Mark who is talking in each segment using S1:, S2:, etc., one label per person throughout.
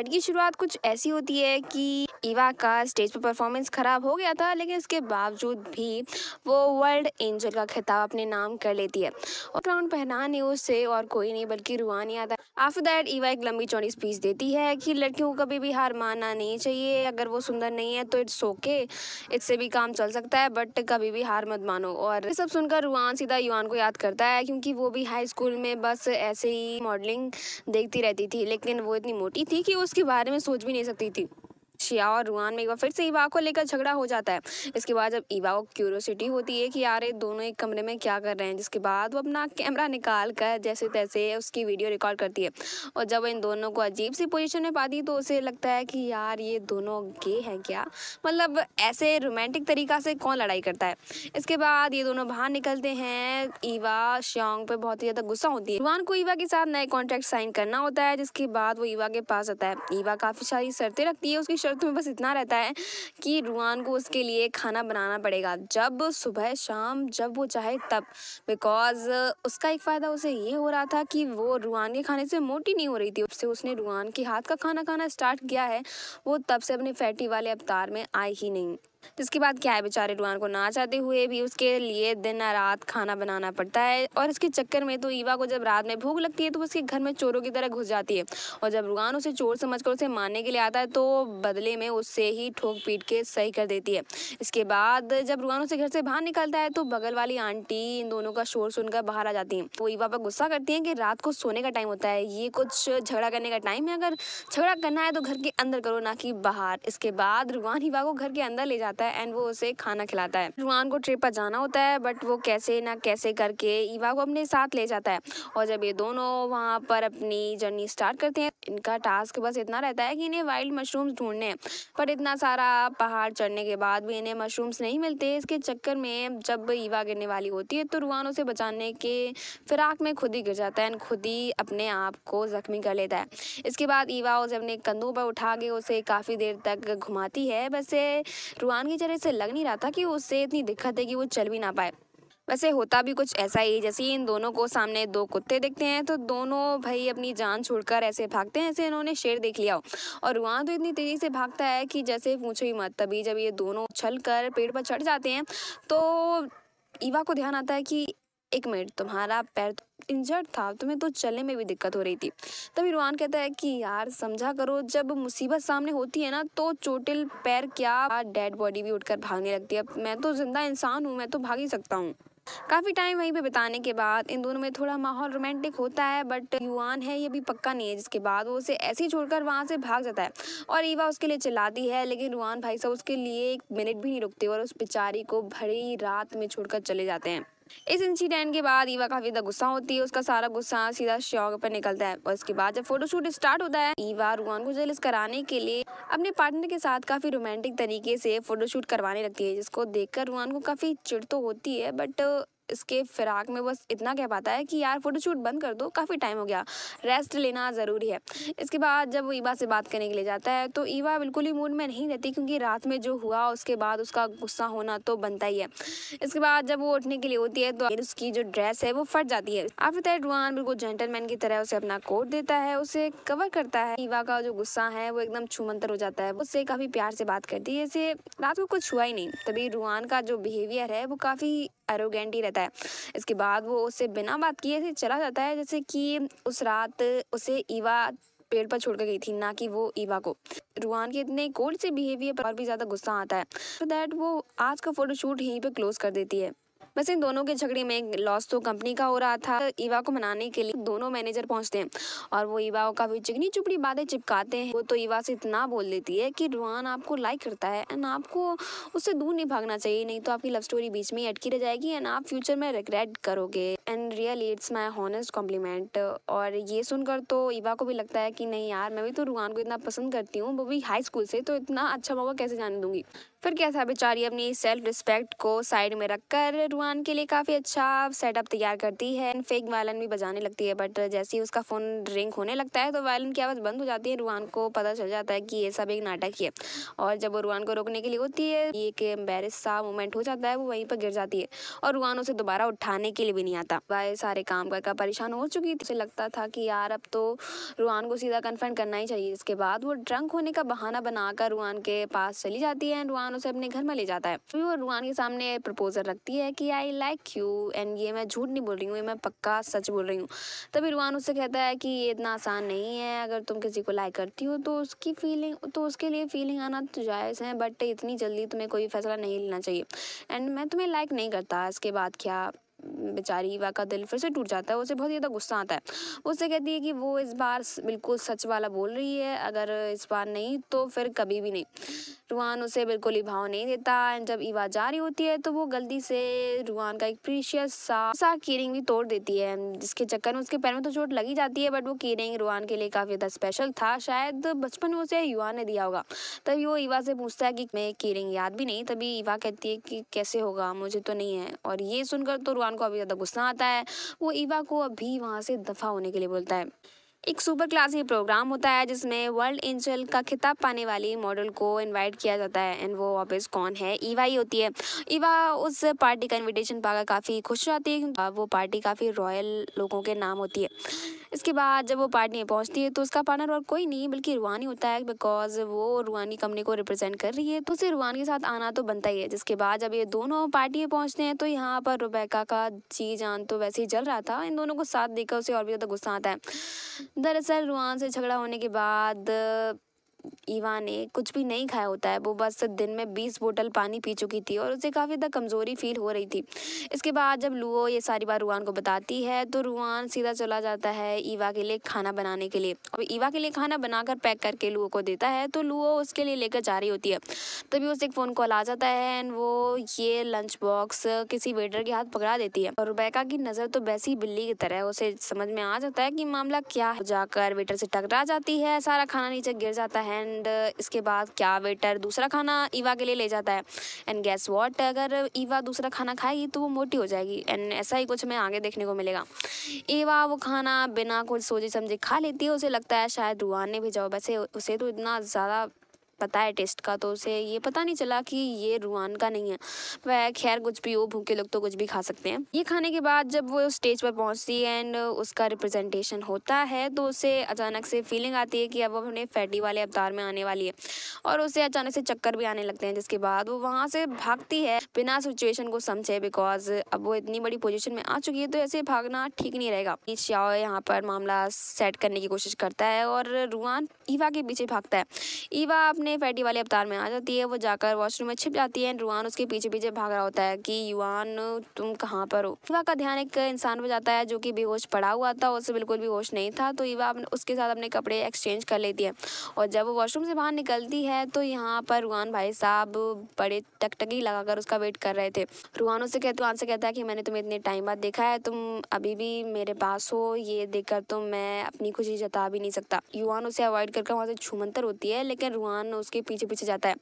S1: छठ की शुरुआत कुछ ऐसी होती है कि ईवा का स्टेज पर परफॉर्मेंस ख़राब हो गया था लेकिन इसके बावजूद भी वो वर्ल्ड एंजल का खिताब अपने नाम कर लेती है और राउंड पहनाने उससे और कोई नहीं बल्कि रुहानी आता आफ्टर दैट ईवा एक लंबी चौड़ी स्पीच देती है कि लड़कियों को कभी भी हार मानना नहीं चाहिए अगर वो सुंदर नहीं है तो इट्स ओके इससे भी काम चल सकता है बट कभी भी हार मत मानो और ये सब सुनकर रुहान सीधा युवान को याद करता है क्योंकि वो भी हाई स्कूल में बस ऐसे ही मॉडलिंग देखती रहती थी लेकिन वो इतनी मोटी थी कि उस उसके बारे में सोच भी नहीं सकती थी शिया और रुआन में एक बार फिर से ईवा को लेकर झगड़ा हो जाता है इसके बाद जब ईवा को क्यूरोसिटी होती है कि यार ये दोनों एक कमरे में क्या कर रहे हैं जिसके बाद वो अपना कैमरा निकाल कर जैसे तैसे उसकी वीडियो रिकॉर्ड करती है और जब इन दोनों को अजीब सी पोजिशन में पाती तो उसे लगता है कि यार ये दोनों गे हैं क्या मतलब ऐसे रोमांटिक तरीका से कौन लड़ाई करता है इसके बाद ये दोनों बाहर निकलते हैं ईवा श्योंग पे बहुत ही ज़्यादा गुस्सा होती है रुआन को ईवा के साथ नए कॉन्ट्रैक्ट साइन करना होता है जिसके बाद वो ईवा के पास आता है ईवा काफ़ी सारी शर्तें रखती है उसकी शर्त वक्त में बस इतना रहता है कि रुआन को उसके लिए खाना बनाना पड़ेगा जब सुबह शाम जब वो चाहे तब बिकॉज़ उसका एक फ़ायदा उसे ये हो रहा था कि वो रुआन के खाने से मोटी नहीं हो रही थी उससे उसने रुआन के हाथ का खाना खाना स्टार्ट किया है वो तब से अपने फैटी वाले अवतार में आए ही नहीं जिसके बाद क्या है बेचारे रुआन को ना चाहते हुए भी उसके लिए दिन रात खाना बनाना पड़ता है और इसके चक्कर में तो ईवा को जब रात में भूख लगती है तो उसके घर में चोरों की तरह घुस जाती है और जब रुआन उसे चोर समझ कर उसे मारने के लिए आता है तो बदले में उससे ही ठोक पीट के सही कर देती है इसके बाद जब रुआन उसे घर से बाहर निकलता है तो बगल वाली आंटी इन दोनों का शोर सुनकर बाहर आ जाती है वो ईवा पर गुस्सा करती है कि रात को सोने का टाइम होता है ये कुछ झगड़ा करने का टाइम है अगर झगड़ा करना है तो घर के अंदर करो ना कि बाहर इसके बाद रुआन ईवा को घर के अंदर ले जाता जाता है एंड वो उसे खाना खिलाता है रुआन को ट्रिप पर जाना होता है बट वो कैसे ना कैसे करके ईवा को अपने साथ ले जाता है और जब ये दोनों वहाँ पर अपनी जर्नी स्टार्ट करते हैं इनका टास्क बस इतना रहता है कि इन्हें वाइल्ड मशरूम्स ढूंढने पर इतना सारा पहाड़ चढ़ने के बाद भी इन्हें मशरूम्स नहीं मिलते इसके चक्कर में जब ईवा गिरने वाली होती है तो रुआन उसे बचाने के फिराक में खुद ही गिर जाता है एंड खुद ही अपने आप को ज़ख्मी कर लेता है इसके बाद ईवा उसे अपने कंधों पर उठा के उसे काफ़ी देर तक घुमाती है बस रुआन इंसान के चेहरे से लग नहीं रहा था कि उससे इतनी दिक्कत है कि वो चल भी ना पाए वैसे होता भी कुछ ऐसा ही जैसे इन दोनों को सामने दो कुत्ते देखते हैं तो दोनों भाई अपनी जान छोड़कर ऐसे भागते हैं ऐसे इन्होंने शेर देख लिया हो और वहाँ तो इतनी तेज़ी से भागता है कि जैसे पूछो ही मत तभी जब ये दोनों छल कर पेड़ पर चढ़ जाते हैं तो ईवा को ध्यान आता है कि एक मिनट तुम्हारा पैर इंजर्ड तो था तुम्हें तो चलने में भी दिक्कत हो रही थी तभी रुआन कहता है कि यार समझा करो जब मुसीबत सामने होती है ना तो चोटिल पैर क्या डेड बॉडी भी उठकर भागने लगती है मैं तो जिंदा इंसान हूँ मैं तो भाग ही सकता हूँ काफ़ी टाइम वहीं पे बिताने के बाद इन दोनों में थोड़ा माहौल रोमांटिक होता है बट युवान है ये भी पक्का नहीं है जिसके बाद वो उसे ऐसे ही छोड़कर वहाँ से भाग जाता है और ईवा उसके लिए चिल्लाती है लेकिन रुआन भाई साहब उसके लिए एक मिनट भी नहीं रुकते और उस बेचारी को भरी रात में छोड़कर चले जाते हैं इस इंसिडेंट के बाद ईवा काफी ज्यादा गुस्सा होती है उसका सारा गुस्सा सीधा शौक पर निकलता है और उसके बाद जब फोटोशूट स्टार्ट होता है ईवा रुआन को जेलिस कराने के लिए अपने पार्टनर के साथ काफी रोमांटिक तरीके से फोटोशूट करवाने लगती है जिसको देखकर रुआन को काफी चिड़ तो होती है बट इसके फिराक में बस इतना कह पाता है कि यार फ़ोटोशूट बंद कर दो काफ़ी टाइम हो गया रेस्ट लेना ज़रूरी है इसके बाद जब वो ईवा से बात करने के लिए जाता है तो ईवा बिल्कुल ही मूड में नहीं रहती क्योंकि रात में जो हुआ उसके बाद उसका गुस्सा होना तो बनता ही है इसके बाद जब वो उठने के लिए होती है तो उसकी जो ड्रेस है वो फट जाती है आफ्टर दैट रुआन बिल्कुल जेंटलमैन की तरह उसे अपना कोट देता है उसे कवर करता है ईवा का जो गुस्सा है वो एकदम छुमंतर हो जाता है उससे काफ़ी प्यार से बात करती है इसे रात को कुछ हुआ ही नहीं तभी रुआन का जो बिहेवियर है वो काफ़ी एरोगेंट ही रहता है इसके बाद वो उससे बिना बात किए से चला जाता है जैसे कि उस रात उसे ईवा पेड़ पर छोड़कर गई थी ना कि वो ईवा को रुआन के इतने कोल्ड से बिहेवियर पर भी ज़्यादा गुस्सा आता है तो दैट वो आज का फोटोशूट यहीं पे क्लोज कर देती है वैसे इन दोनों के झगड़े में लॉस तो कंपनी का हो रहा था ईवा को मनाने के लिए दोनों मैनेजर पहुंचते हैं और वो ईवा का भी चिकनी चुपड़ी बातें चिपकाते हैं वो तो ईवा से इतना बोल देती है कि रुहान आपको लाइक करता है एंड आपको उससे दूर नहीं भागना चाहिए नहीं तो आपकी लव स्टोरी बीच में ही अटकी रह जाएगी एंड आप फ्यूचर में रिग्रेट करोगे and real it's my honest compliment और ये सुनकर तो ईवा को भी लगता है कि नहीं यार मैं भी तो रुहान को इतना पसंद करती हूँ वो भी हाई स्कूल से तो इतना अच्छा मौका कैसे जाने दूंगी फिर क्या था बेचारी अपनी सेल्फ रिस्पेक्ट को साइड में रखकर रुआन के लिए काफ़ी अच्छा सेटअप तैयार करती है फेक वायलन भी बजाने लगती है बट जैसे ही उसका फ़ोन रिंग होने लगता है तो वायलन की आवाज़ बंद हो जाती है रुआन को पता चल जाता है कि ये सब एक नाटक ही है और जब वो रुआन को रोकने के लिए होती है ये एक एम्बेरिस सा मोमेंट हो जाता है वो वहीं पर गिर जाती है और रुआन उसे दोबारा उठाने के लिए भी नहीं आता वह सारे काम करके परेशान हो चुकी थी उसे लगता था कि यार अब तो रुआन को सीधा कन्फर्म करना ही चाहिए इसके बाद वो ड्रंक होने का बहाना बनाकर रुआन के पास चली जाती है रुआन रुआन उसे अपने घर में ले जाता है फिर वो रुआन के सामने प्रपोजल रखती है कि आई लाइक यू एंड ये मैं झूठ नहीं बोल रही हूँ ये मैं पक्का सच बोल रही हूँ तभी रुआन उससे कहता है कि ये इतना आसान नहीं है अगर तुम किसी को लाइक करती हो तो उसकी फीलिंग तो उसके लिए फीलिंग आना तो जायज़ है बट इतनी जल्दी तुम्हें कोई फैसला नहीं लेना चाहिए एंड मैं तुम्हें लाइक नहीं करता इसके बाद क्या बेचारी ईवा का दिल फिर से टूट जाता है उसे बहुत ज़्यादा गुस्सा आता है उससे कहती है कि वो इस बार बिल्कुल सच वाला बोल रही है अगर इस बार नहीं तो फिर कभी भी नहीं रुहान उसे बिल्कुल ही भाव नहीं देता एंड जब ईवा जा रही होती है तो वो गलती से रुहान का एक प्रीशियस सा सा कीरिंग भी तोड़ देती है जिसके चक्कर में उसके पैर में तो चोट लगी जाती है बट वो कीरिंग रुहान के लिए काफ़ी ज़्यादा स्पेशल था शायद बचपन में उसे युवा ने दिया होगा तभी वो ईवा से पूछता है कि मैं की रिंग याद भी नहीं तभी ईवा कहती है कि कैसे होगा मुझे तो नहीं है और ये सुनकर तो रुआन को अभी ज़्यादा गुस्सा आता है वो ईवा को अभी वहाँ से दफ़ा होने के लिए बोलता है एक सुपर क्लासी प्रोग्राम होता है जिसमें वर्ल्ड एंजल का खिताब पाने वाली मॉडल को इनवाइट किया जाता है एंड वो वापस कौन है ईवा ही होती है ईवा उस पार्टी का इनविटेशन पाकर काफ़ी खुश रहती है वो पार्टी काफ़ी रॉयल लोगों के नाम होती है इसके बाद जब वो पार्टनर पहुँचती है तो उसका पार्टनर और कोई नहीं बल्कि रुवानी होता है बिकॉज वो रूहानी कंपनी को रिप्रेजेंट कर रही है तो उसे रूहानी के साथ आना तो बनता ही है जिसके बाद जब ये दोनों पार्टी पहुँचते हैं तो यहाँ पर रुबैका का जी जान तो वैसे ही जल रहा था इन दोनों को साथ देखकर उसे और भी ज़्यादा गुस्सा आता है दरअसल रूहान से झगड़ा होने के बाद ईवा ने कुछ भी नहीं खाया होता है वो बस दिन में बीस बोतल पानी पी चुकी थी और उसे काफ़ी ज़्यादा कमज़ोरी फील हो रही थी इसके बाद जब लुओ ये सारी बात रुआन को बताती है तो रुआन सीधा चला जाता है ईवा के लिए खाना बनाने के लिए और ईवा के लिए खाना बनाकर पैक करके लुओ को देता है तो लुओ उसके लिए लेकर जा रही होती है तभी उसे एक फ़ोन कॉल आ जाता है एंड वो ये लंच बॉक्स किसी वेटर के हाथ पकड़ा देती है और रुबैका की नज़र तो वैसी बिल्ली की तरह है उसे समझ में आ जाता है कि मामला क्या है जाकर वेटर से टकरा जाती है सारा खाना नीचे गिर जाता है एंड uh, इसके बाद क्या वेटर दूसरा खाना ईवा के लिए ले जाता है एंड गैस वॉट अगर ईवा दूसरा खाना खाएगी तो वो मोटी हो जाएगी एंड ऐसा ही कुछ हमें आगे देखने को मिलेगा ईवा वो खाना बिना कुछ सोचे समझे खा लेती है उसे लगता है शायद रूहान ने भेजा वैसे उसे तो इतना ज़्यादा पता है टेस्ट का तो उसे ये पता नहीं चला कि ये रुआन का नहीं है वह खैर कुछ भी हो भूखे लोग तो कुछ भी खा सकते हैं ये खाने के बाद जब वो स्टेज पर पहुँचती है एंड उसका रिप्रेजेंटेशन होता है तो उसे अचानक से फीलिंग आती है कि अब अपने फैटी वाले अवतार में आने वाली है और उसे अचानक से चक्कर भी आने लगते हैं जिसके बाद वो वहाँ से भागती है बिना सिचुएशन को समझे बिकॉज अब वो इतनी बड़ी पोजिशन में आ चुकी है तो ऐसे भागना ठीक नहीं रहेगा शाओ यहाँ पर मामला सेट करने की कोशिश करता है और रुआन ईवा के पीछे भागता है ईवा अपने नहीं फैटी वाले अवतार में आ जाती है वो जाकर वॉशरूम में छिप जाती है रुआन उसके पीछे पीछे भाग रहा होता है कि युवान तुम कहाँ पर हो युवा का ध्यान एक इंसान पर जाता है जो कि बेहोश पड़ा हुआ था उसे बिल्कुल भी होश नहीं था तो युवा उसके साथ अपने कपड़े एक्सचेंज कर लेती है और जब वो वॉशरूम से बाहर निकलती है तो यहाँ पर रुआन भाई साहब बड़े टकटकी लगाकर उसका वेट कर रहे थे रुआन उससे कहते रुआन से कहता है कि मैंने तुम्हें इतने टाइम बाद देखा है तुम अभी भी मेरे पास हो ये देखकर तो मैं अपनी खुशी जता भी नहीं सकता युवान उसे अवॉइड करके वहाँ से छुमंतर होती है लेकिन रुआन उसके पीछे पीछे जाता है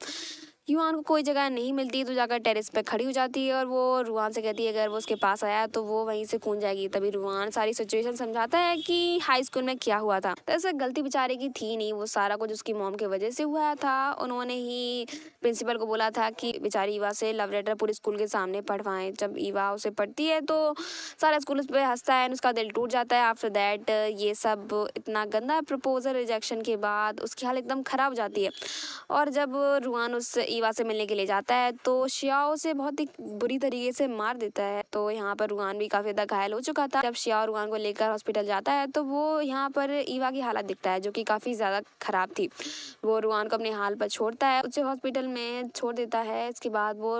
S1: युआन को कोई जगह नहीं मिलती तो जाकर टेरिस पर खड़ी हो जाती है और वो रुहान से कहती है अगर वो उसके पास आया तो वो वहीं से कूद जाएगी तभी रुहान सारी सिचुएशन समझाता है कि हाई स्कूल में क्या हुआ था दरअसल गलती बेचारे की थी नहीं वो सारा कुछ उसकी मोम की वजह से हुआ था उन्होंने ही प्रिंसिपल को बोला था कि बेचारी ईवा से लव लेटर पूरे स्कूल के सामने पढ़वाए जब ईवा उसे पढ़ती है तो सारा स्कूल उस पर हंसता है उसका दिल टूट जाता है आफ्टर दैट ये सब इतना गंदा प्रपोजल रिजेक्शन के बाद उसकी हालत एकदम ख़राब हो जाती है और जब रुहान उस रीवा से मिलने के लिए जाता है तो शिया उसे बहुत ही बुरी तरीके से मार देता है तो यहाँ पर रुहान भी काफ़ी ज़्यादा घायल हो चुका था जब शिया रुहान को लेकर हॉस्पिटल जाता है तो वो यहाँ पर ईवा की हालत दिखता है जो कि काफ़ी ज़्यादा ख़राब थी वो रुहान को अपने हाल पर छोड़ता है उसे हॉस्पिटल में छोड़ देता है इसके बाद वो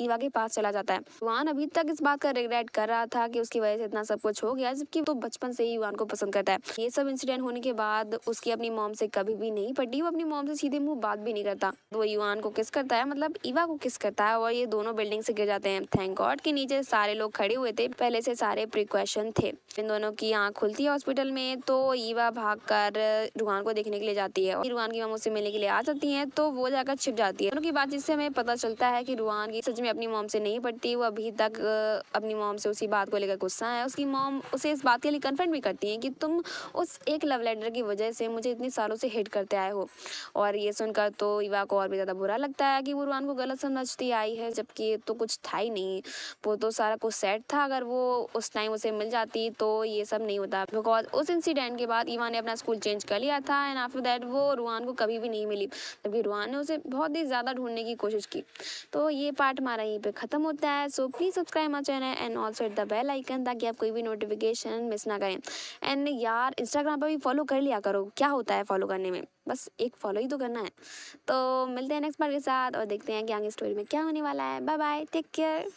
S1: ईवा के पास चला जाता है युवान अभी तक इस बात का रिग्रेट कर रहा था कि उसकी वजह से इतना सब कुछ हो गया जबकि तो बचपन से ही युवान को पसंद करता है ये सब इंसिडेंट होने के बाद उसकी अपनी मोम से कभी भी नहीं पटी वो अपनी मॉम से सीधे मुंह बात भी नहीं करता तो वो युवान को किस करता है मतलब ईवा को किस करता है और ये दोनों बिल्डिंग से गिर जाते हैं थैंक गॉड के नीचे सारे लोग खड़े हुए थे पहले से सारे प्रिकॉशन थे इन दोनों की आँख खुलती है हॉस्पिटल में तो ईवा भाग कर रुहान को देखने के लिए जाती है और रुहान की मॉम उसे मिलने के लिए आ जाती है तो वो जाकर छिप जाती है दोनों की बातचीत से हमें पता चलता है की रुहान की सच में अपनी मॉम से नहीं पढ़ती वो अभी तक अपनी मॉम से उसी बात को लेकर गुस्सा है उसकी मॉम उसे इस बात के लिए कन्फर्म भी करती हैं कि तुम उस एक लव लेटर की वजह से मुझे इतने सालों से हिट करते आए हो और ये सुनकर तो इवा को और भी ज़्यादा बुरा लगता है कि वो रुआन को गलत समझती आई है जबकि तो कुछ था ही नहीं वो तो सारा कुछ सेट था अगर वो उस टाइम उसे मिल जाती तो ये सब नहीं होता बिकॉज उस इंसिडेंट के बाद ईवा ने अपना स्कूल चेंज कर लिया था एंड आफ्टर दैट वो रुआन को कभी भी नहीं मिली तभी रुआन ने उसे बहुत ही ज़्यादा ढूंढने की कोशिश की तो ये पार्ट हमारे हमारा यहीं पे ख़त्म होता है so please subscribe my channel and also hit the bell icon ताकि आप कोई भी नोटिफिकेशन मिस ना करें एंड यार इंस्टाग्राम पर भी फॉलो कर लिया करो क्या होता है फॉलो करने में बस एक फॉलो ही तो करना है तो मिलते हैं नेक्स्ट बार के साथ और देखते हैं कि आगे स्टोरी में क्या होने वाला है बाय बाय टेक केयर